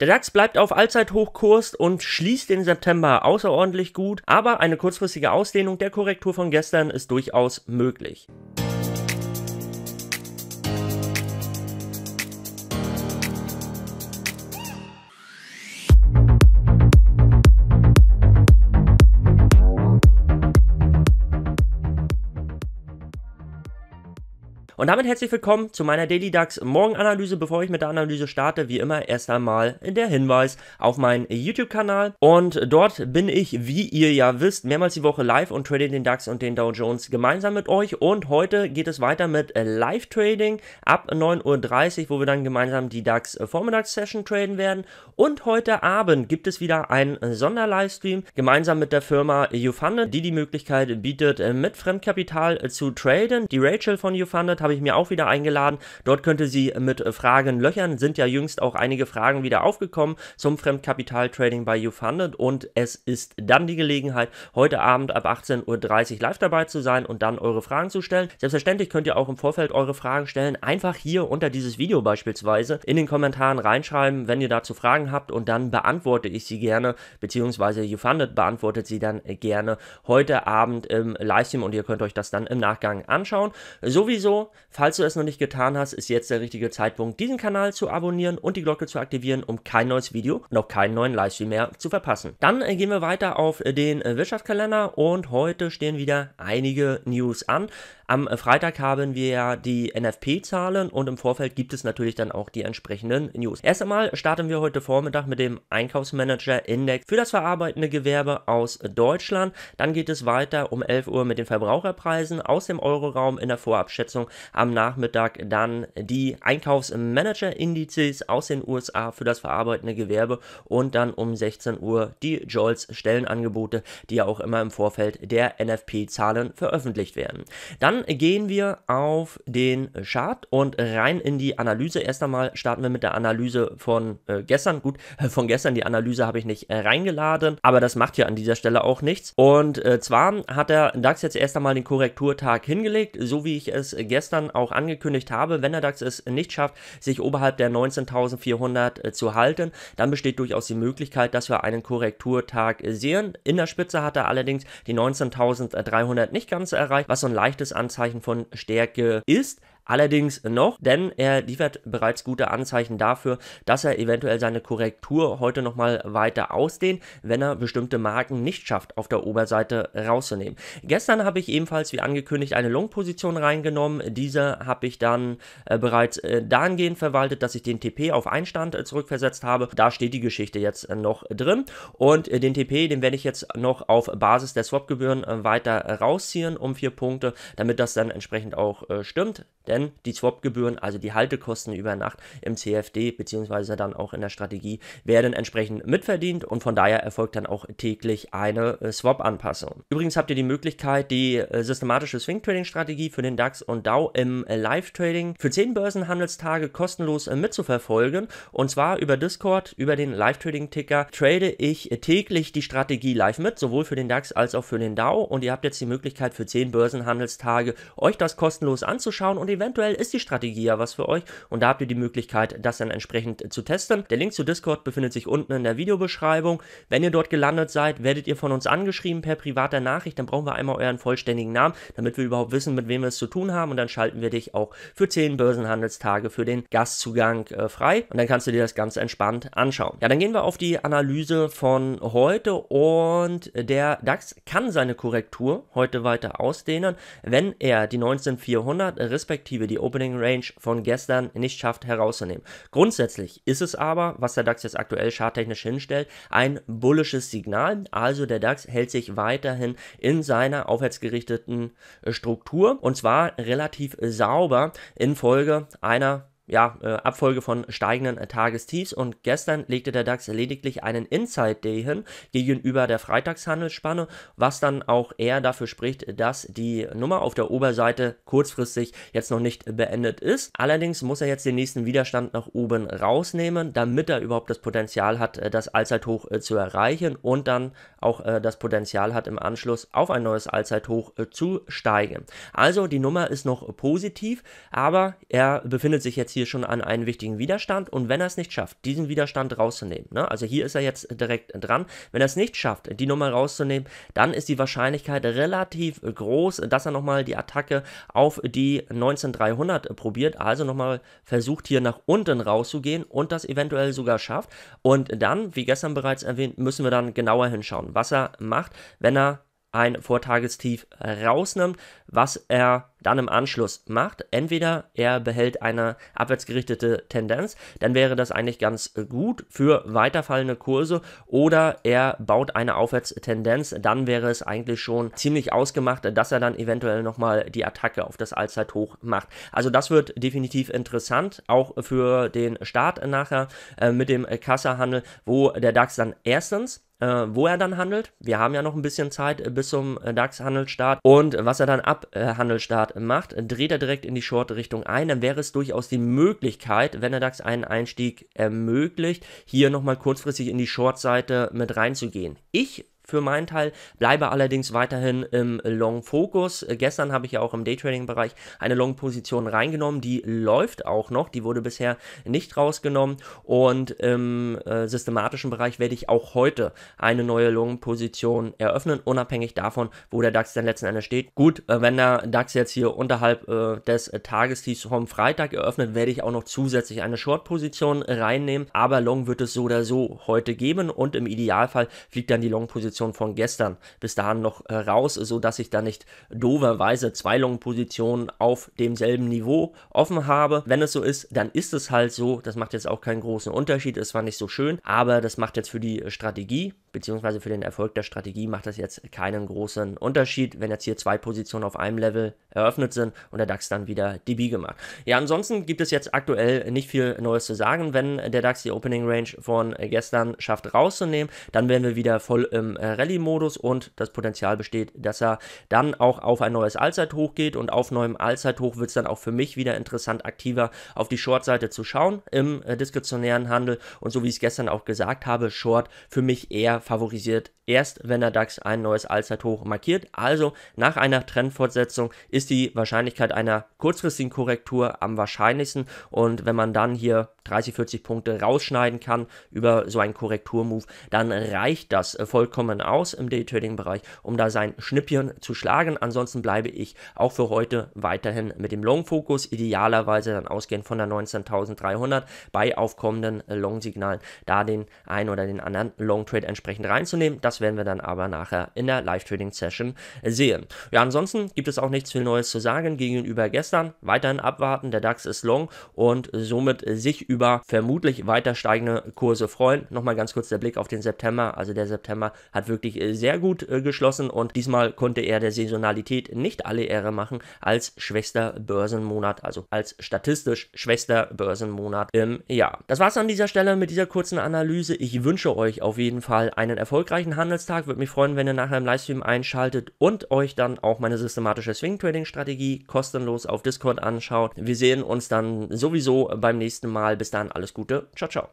Der DAX bleibt auf Allzeithochkurs und schließt den September außerordentlich gut, aber eine kurzfristige Ausdehnung der Korrektur von gestern ist durchaus möglich. Und damit herzlich willkommen zu meiner Daily DAX Morgenanalyse. Bevor ich mit der Analyse starte, wie immer erst einmal der Hinweis auf meinen YouTube-Kanal. Und dort bin ich, wie ihr ja wisst, mehrmals die Woche live und trade den DAX und den Dow Jones gemeinsam mit euch. Und heute geht es weiter mit Live-Trading ab 9.30 Uhr, wo wir dann gemeinsam die DAX Vormittagssession traden werden. Und heute Abend gibt es wieder einen Sonderlivestream gemeinsam mit der Firma YouFunded, die die Möglichkeit bietet, mit Fremdkapital zu traden. Die Rachel von YouFunded hat habe ich mir auch wieder eingeladen. Dort könnte sie mit äh, Fragen löchern. Sind ja jüngst auch einige Fragen wieder aufgekommen zum Fremdkapitaltrading bei YouFunded und es ist dann die Gelegenheit, heute Abend ab 18.30 Uhr live dabei zu sein und dann eure Fragen zu stellen. Selbstverständlich könnt ihr auch im Vorfeld eure Fragen stellen. Einfach hier unter dieses Video beispielsweise in den Kommentaren reinschreiben, wenn ihr dazu Fragen habt und dann beantworte ich sie gerne, beziehungsweise YouFunded beantwortet sie dann äh, gerne heute Abend im Livestream und ihr könnt euch das dann im Nachgang anschauen. Sowieso Falls du es noch nicht getan hast, ist jetzt der richtige Zeitpunkt, diesen Kanal zu abonnieren und die Glocke zu aktivieren, um kein neues Video noch keinen neuen Livestream mehr zu verpassen. Dann äh, gehen wir weiter auf äh, den äh, Wirtschaftskalender und heute stehen wieder einige News an. Am Freitag haben wir ja die NFP-Zahlen und im Vorfeld gibt es natürlich dann auch die entsprechenden News. Erst einmal starten wir heute Vormittag mit dem Einkaufsmanager-Index für das verarbeitende Gewerbe aus Deutschland. Dann geht es weiter um 11 Uhr mit den Verbraucherpreisen aus dem Euroraum in der Vorabschätzung am Nachmittag dann die Einkaufsmanager-Indizes aus den USA für das verarbeitende Gewerbe und dann um 16 Uhr die jols Stellenangebote, die ja auch immer im Vorfeld der NFP-Zahlen veröffentlicht werden. Dann gehen wir auf den Chart und rein in die Analyse. Erst einmal starten wir mit der Analyse von äh, gestern. Gut, von gestern die Analyse habe ich nicht äh, reingeladen, aber das macht ja an dieser Stelle auch nichts. Und äh, zwar hat der DAX jetzt erst einmal den Korrekturtag hingelegt, so wie ich es gestern gestern auch angekündigt habe, wenn der DAX es nicht schafft, sich oberhalb der 19.400 äh, zu halten, dann besteht durchaus die Möglichkeit, dass wir einen Korrekturtag äh, sehen. In der Spitze hat er allerdings die 19.300 nicht ganz erreicht, was so ein leichtes Anzeichen von Stärke ist allerdings noch, denn er liefert bereits gute Anzeichen dafür, dass er eventuell seine Korrektur heute nochmal weiter ausdehnt, wenn er bestimmte Marken nicht schafft, auf der Oberseite rauszunehmen. Gestern habe ich ebenfalls, wie angekündigt, eine Long-Position reingenommen. Diese habe ich dann äh, bereits äh, dahingehend verwaltet, dass ich den TP auf Einstand äh, zurückversetzt habe. Da steht die Geschichte jetzt äh, noch drin. Und äh, den TP, den werde ich jetzt noch auf Basis der Swap-Gebühren äh, weiter rausziehen um vier Punkte, damit das dann entsprechend auch stimmt. Denn EVM, die Swap-Gebühren, also die Haltekosten über Nacht im CFD beziehungsweise dann auch in der Strategie, werden entsprechend mitverdient und von daher erfolgt dann auch täglich eine äh, Swap-Anpassung. Übrigens habt ihr die Möglichkeit, die äh, systematische Swing-Trading-Strategie für den DAX und DAO im äh, Live-Trading für 10 Börsenhandelstage kostenlos mitzuverfolgen und zwar über Discord, über den Live-Trading-Ticker trade ich täglich die Strategie live mit, sowohl für den DAX als auch für den DAO und ihr habt jetzt die Möglichkeit für 10 Börsenhandelstage euch das kostenlos anzuschauen und eventuell eventuell ist die Strategie ja was für euch und da habt ihr die Möglichkeit, das dann entsprechend zu testen. Der Link zu Discord befindet sich unten in der Videobeschreibung. Wenn ihr dort gelandet seid, werdet ihr von uns angeschrieben per privater Nachricht. Dann brauchen wir einmal euren vollständigen Namen, damit wir überhaupt wissen, mit wem wir es zu tun haben. Und dann schalten wir dich auch für 10 Börsenhandelstage für den Gastzugang äh, frei. Und dann kannst du dir das Ganze entspannt anschauen. Ja, dann gehen wir auf die Analyse von heute und der DAX kann seine Korrektur heute weiter ausdehnen, wenn er die 19400 respektive Perspektive die Opening Range von gestern nicht schafft herauszunehmen. Grundsätzlich ist es aber, was der DAX jetzt aktuell charttechnisch hinstellt, ein bullisches Signal. Also der DAX hält sich weiterhin in seiner aufwärtsgerichteten äh, Struktur und zwar relativ sauber infolge einer ja, äh, Abfolge von steigenden Tagestiefs und gestern legte der DAX lediglich einen Inside Day hin gegenüber der Freitagshandelsspanne, was dann auch eher dafür spricht, dass die Nummer auf der Oberseite kurzfristig jetzt noch nicht beendet ist. Allerdings muss er jetzt den nächsten Widerstand nach oben rausnehmen, damit er überhaupt das Potenzial hat, äh, das Allzeithoch äh, zu erreichen und dann auch das Potenzial hat, im Anschluss auf ein neues Allzeithoch zu steigen. Also die Nummer ist noch positiv, aber er befindet sich jetzt hier hier schon an einen wichtigen Widerstand und wenn er es nicht schafft, diesen Widerstand rauszunehmen, ne, also hier ist er jetzt direkt dran, wenn er es nicht schafft, die Nummer rauszunehmen, dann ist die Wahrscheinlichkeit relativ groß, dass er nochmal die Attacke auf die 19300 probiert, also nochmal versucht hier nach unten rauszugehen und das eventuell sogar schafft und dann, wie gestern bereits erwähnt, müssen wir dann genauer hinschauen, was er macht, wenn er ein Vortagestief rausnimmt, was er dann im Anschluss macht. Entweder er behält eine abwärtsgerichtete Tendenz, dann wäre das eigentlich ganz gut für weiterfallende Kurse, oder er baut eine Aufwärtstendenz, dann wäre es eigentlich schon ziemlich ausgemacht, dass er dann eventuell nochmal die Attacke auf das Allzeithoch macht. Also das wird definitiv interessant, auch für den Start nachher äh, mit dem Kassahandel, wo der DAX dann erstens äh, wo er dann handelt. Wir haben ja noch ein bisschen Zeit äh, bis zum äh, DAX-Handelsstart. Und äh, was er dann ab äh, Handelsstart macht, dreht er direkt in die Short-Richtung ein. Dann wäre es durchaus die Möglichkeit, wenn der DAX einen Einstieg ermöglicht, hier nochmal kurzfristig in die Short-Seite mit reinzugehen. Ich für meinen Teil bleibe allerdings weiterhin im Long-Fokus. Äh, gestern habe ich ja auch im Daytrading-Bereich eine Long-Position reingenommen. Die läuft auch noch. Die wurde bisher nicht rausgenommen. Und im äh, systematischen Bereich werde ich auch heute eine neue Long-Position eröffnen, unabhängig davon, wo der DAX dann letzten Endes steht. Gut, äh, wenn der DAX jetzt hier unterhalb äh, des äh, Tagestiefs vom Freitag eröffnet, werde ich auch noch zusätzlich eine Short-Position reinnehmen. Aber Long wird es so oder so heute geben. Und im Idealfall fliegt dann die Long-Position Position von gestern bis dahin noch äh, raus, sodass ich da nicht doverweise zwei long auf demselben Niveau offen habe. Wenn es so ist, dann ist es halt so. Das macht jetzt auch keinen großen Unterschied. Es war nicht so schön, aber das macht jetzt für die äh, Strategie beziehungsweise für den Erfolg der Strategie macht das jetzt keinen großen Unterschied, wenn jetzt hier zwei Positionen auf einem Level eröffnet sind und der DAX dann wieder die Biege macht. Ja, ansonsten gibt es jetzt aktuell nicht viel Neues zu sagen. Wenn der DAX die Opening Range von gestern schafft rauszunehmen, dann wären wir wieder voll im Rallye-Modus und das Potenzial besteht, dass er dann auch auf ein neues Allzeithoch geht und auf neuem Allzeithoch wird es dann auch für mich wieder interessant, aktiver auf die Short-Seite zu schauen im äh, diskretionären Handel und so wie ich es gestern auch gesagt habe, Short für mich eher favorisiert erst wenn der DAX ein neues Allzeithoch markiert. Also nach einer Trendfortsetzung ist die Wahrscheinlichkeit einer kurzfristigen Korrektur am wahrscheinlichsten und wenn man dann hier 30, 40 Punkte rausschneiden kann über so einen Korrekturmove, dann reicht das äh, vollkommen aus im Daytrading-Bereich, um da sein Schnippchen zu schlagen. Ansonsten bleibe ich auch für heute weiterhin mit dem Long-Fokus, idealerweise dann ausgehend von der 19.300 bei aufkommenden Long-Signalen, da den einen oder den anderen Long-Trade entsprechend reinzunehmen. Das das werden wir dann aber nachher in der Live-Trading-Session sehen. Ja, ansonsten gibt es auch nichts viel Neues zu sagen gegenüber gestern. Weiterhin abwarten, der DAX ist long und somit sich über vermutlich weiter steigende Kurse freuen. Nochmal ganz kurz der Blick auf den September. Also der September hat wirklich sehr gut äh, geschlossen und diesmal konnte er der Saisonalität nicht alle Ehre machen als schwächster Börsenmonat, also als statistisch schwächster Börsenmonat im Jahr. Das war es an dieser Stelle mit dieser kurzen Analyse. Ich wünsche euch auf jeden Fall einen erfolgreichen Handel Handelstag. Würde mich freuen, wenn ihr nachher im Livestream einschaltet und euch dann auch meine systematische Swing Trading Strategie kostenlos auf Discord anschaut. Wir sehen uns dann sowieso beim nächsten Mal. Bis dann, alles Gute. Ciao, ciao.